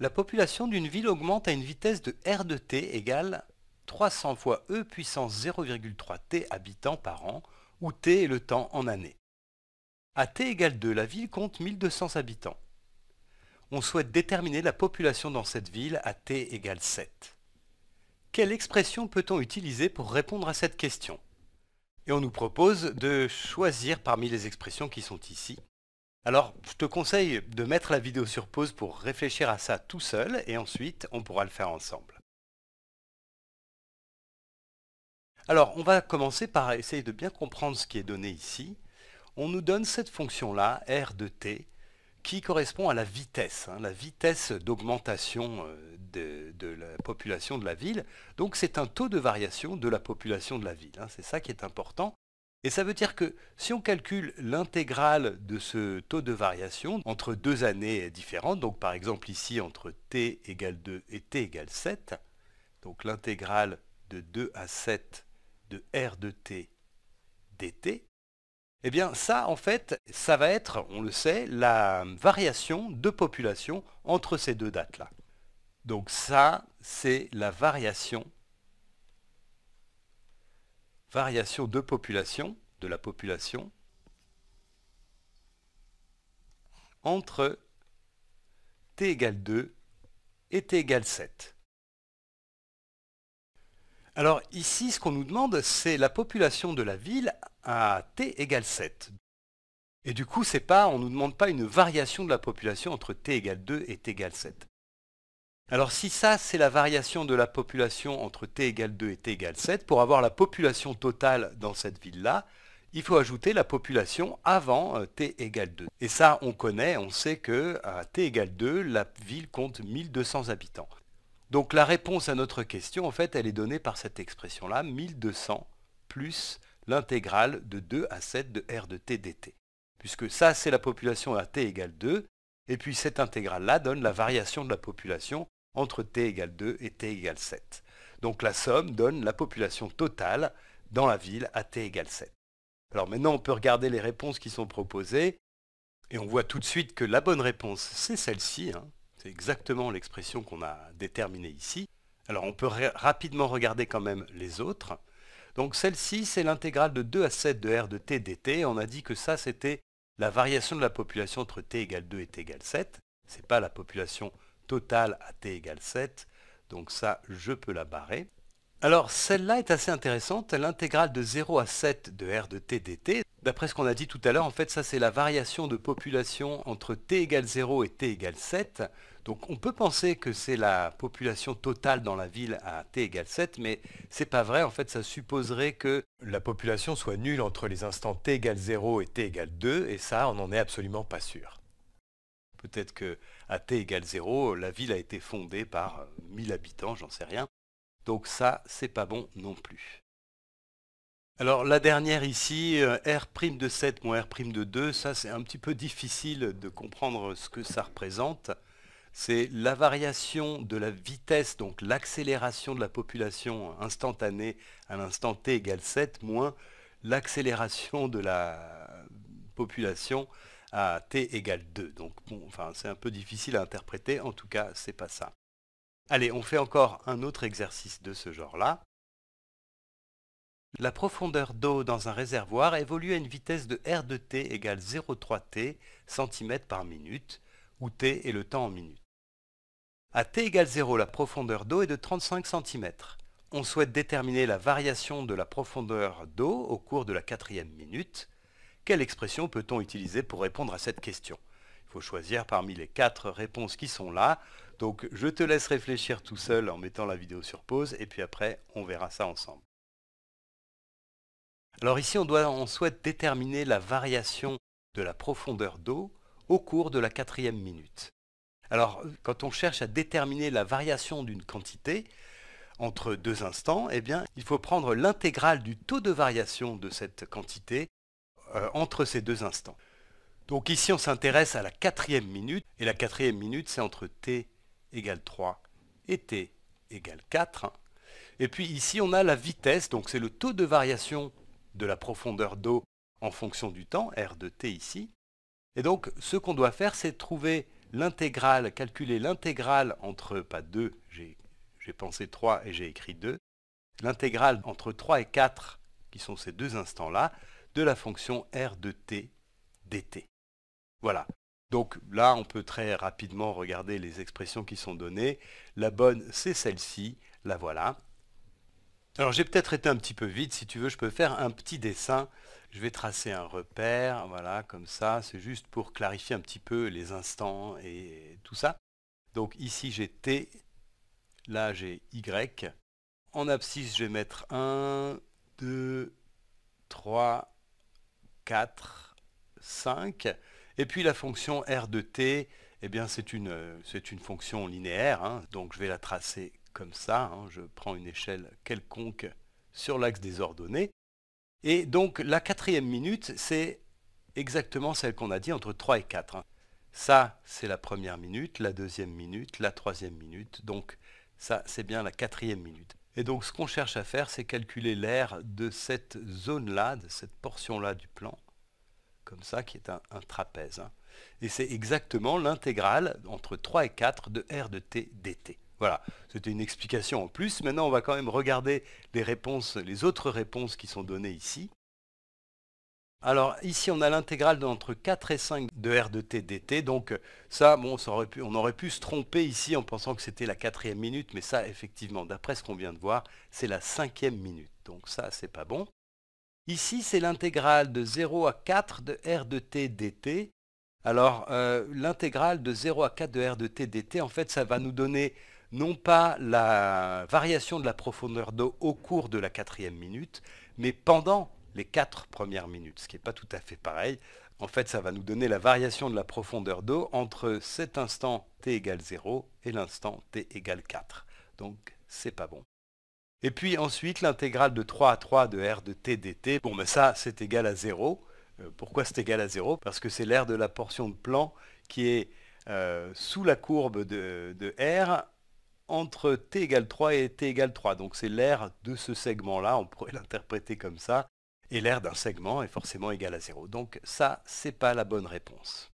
La population d'une ville augmente à une vitesse de R de t égale 300 fois E puissance 0,3 t habitants par an, où t est le temps en année. À t égale 2, la ville compte 1200 habitants. On souhaite déterminer la population dans cette ville à t égale 7. Quelle expression peut-on utiliser pour répondre à cette question Et on nous propose de choisir parmi les expressions qui sont ici alors, je te conseille de mettre la vidéo sur pause pour réfléchir à ça tout seul et ensuite, on pourra le faire ensemble. Alors, on va commencer par essayer de bien comprendre ce qui est donné ici. On nous donne cette fonction-là, R de t, qui correspond à la vitesse, hein, la vitesse d'augmentation euh, de, la population de la ville. Donc c'est un taux de variation de la population de la ville. Hein. c'est ça qui est important. Et ça veut dire que si on calcule l'intégrale de ce taux de variation entre deux années différentes, donc par exemple ici entre t égale 2 et t égale 7, donc l'intégrale de 2 à 7 de r de t dt, eh bien ça en fait, ça va être, on le sait, la variation de population entre ces deux dates-là. Donc ça, c'est la variation variation de population, de la population, entre t égale 2 et t égale 7. Alors ici, ce qu'on nous demande, c'est la population de la ville à t égale 7. Et du coup, pas, on ne nous demande pas une variation de la population entre t égale 2 et t égale 7. Alors si ça, c'est la variation de la population entre t égale 2 et t égale 7, pour avoir la population totale dans cette ville-là, il faut ajouter la population avant euh, t égale 2. Et ça, on connaît, on sait que à t égale 2, la ville compte 1200 habitants. Donc la réponse à notre question, en fait, elle est donnée par cette expression-là, 1200 plus l'intégrale de 2 à 7 de r de t dt. Puisque ça, c'est la population à t égale 2, et puis cette intégrale-là donne la variation de la population entre t égale 2 et t égale 7. Donc la somme donne la population totale dans la ville à t égale 7. Alors maintenant, on peut regarder les réponses qui sont proposées, et on voit tout de suite que la bonne réponse, c'est celle-ci. Hein. C'est exactement l'expression qu'on a déterminée ici. Alors on peut rapidement regarder quand même les autres. Donc celle-ci, c'est l'intégrale de 2 à 7 de r de t dt. On a dit que ça, c'était la variation de la population entre t égale 2 et t égale 7. Ce n'est pas la population total à t égale 7. Donc ça, je peux la barrer. Alors celle-là est assez intéressante, l'intégrale de 0 à 7 de r de t dt. D'après ce qu'on a dit tout à l'heure, en fait ça c'est la variation de population entre t égale 0 et t égale 7. Donc on peut penser que c'est la population totale dans la ville à t égale 7, mais c'est pas vrai, en fait ça supposerait que la population soit nulle entre les instants t égale 0 et t égale 2, et ça on n'en est absolument pas sûr. Peut-être que à t égale 0, la ville a été fondée par 1000 euh, habitants, j'en sais rien. Donc ça, c'est pas bon non plus. Alors la dernière ici, euh, R' de 7 moins R' de 2, ça c'est un petit peu difficile de comprendre ce que ça représente. C'est la variation de la vitesse, donc l'accélération de la population instantanée à l'instant t égale 7, moins l'accélération de la population à t égale 2. Donc bon, enfin, c'est un peu difficile à interpréter, en tout cas, c'est pas ça. Allez, on fait encore un autre exercice de ce genre-là. La profondeur d'eau dans un réservoir évolue à une vitesse de R de t égale 0,3t cm par minute, où t est le temps en minutes. À t égale 0, la profondeur d'eau est de 35 cm. On souhaite déterminer la variation de la profondeur d'eau au cours de la quatrième minute. Quelle expression peut-on utiliser pour répondre à cette question Il faut choisir parmi les quatre réponses qui sont là. Donc je te laisse réfléchir tout seul en mettant la vidéo sur pause et puis après on verra ça ensemble. Alors ici on, doit, on souhaite déterminer la variation de la profondeur d'eau au cours de la quatrième minute. Alors quand on cherche à déterminer la variation d'une quantité, entre deux instants, eh bien, il faut prendre l'intégrale du taux de variation de cette quantité euh, entre ces deux instants. Donc ici, on s'intéresse à la quatrième minute, et la quatrième minute, c'est entre t égale 3 et t égale 4. Et puis ici, on a la vitesse, donc c'est le taux de variation de la profondeur d'eau en fonction du temps, r de t ici. Et donc, ce qu'on doit faire, c'est trouver l'intégrale, calculer l'intégrale entre, pas 2, j'ai pensé 3 et j'ai écrit 2, l'intégrale entre 3 et 4, qui sont ces deux instants-là, de la fonction r de t dt. Voilà. Donc là, on peut très rapidement regarder les expressions qui sont données. La bonne, c'est celle-ci. La voilà. Alors j'ai peut-être été un petit peu vite. Si tu veux, je peux faire un petit dessin. Je vais tracer un repère. Voilà, comme ça. C'est juste pour clarifier un petit peu les instants et tout ça. Donc ici, j'ai t. Là, j'ai y. En abscisse, je vais mettre 1, 2, 3, 4, 5. Et puis la fonction R de t, eh bien c'est une, fonction linéaire, hein. donc je vais la tracer comme ça, hein. je prends une échelle quelconque sur l'axe des ordonnées. Et donc la quatrième minute, c'est exactement celle qu'on a dit entre 3 et 4. Hein. Ça, c'est la première minute, la deuxième minute, la troisième minute, donc ça, c'est bien la quatrième minute. Et donc ce qu'on cherche à faire, c'est calculer l'air de cette zone-là, de cette portion-là du plan, comme ça, qui est un, trapèze. Hein. Et c'est exactement l'intégrale entre 3 et 4 de R de T dt. Voilà, c'était une explication en plus. Maintenant, on va quand même regarder les réponses, les autres réponses qui sont données ici. Alors ici, on a l'intégrale d'entre 4 et 5 de R de t dt. Donc ça, bon, on aurait pu se tromper ici en pensant que c'était la quatrième minute, mais ça, effectivement, d'après ce qu'on vient de voir, c'est la cinquième minute. Donc ça, c'est pas bon. Ici, c'est l'intégrale de 0 à 4 de R de t dt. Alors, euh, l'intégrale de 0 à 4 de R de t dt, en fait, ça va nous donner non pas la variation de la profondeur d'eau au cours de la quatrième minute, mais pendant les 4 premières minutes, ce qui n'est pas tout à fait pareil. En fait, ça va nous donner la variation de la profondeur d'eau entre cet instant t égale 0 et l'instant t égale 4. Donc, c'est pas bon. Et puis ensuite, l'intégrale de 3 à 3 de r de t dt, bon, mais ben ça, c'est égal à 0. Euh, pourquoi c'est égal à 0 Parce que c'est l'aire de la portion de plan qui est euh, sous la courbe de, r entre t égale 3 et t égale 3. Donc c'est l'aire de ce segment-là, on pourrait l'interpréter comme ça. Et l'aire d'un segment est forcément égal à 0. Donc ça, c'est pas la bonne réponse.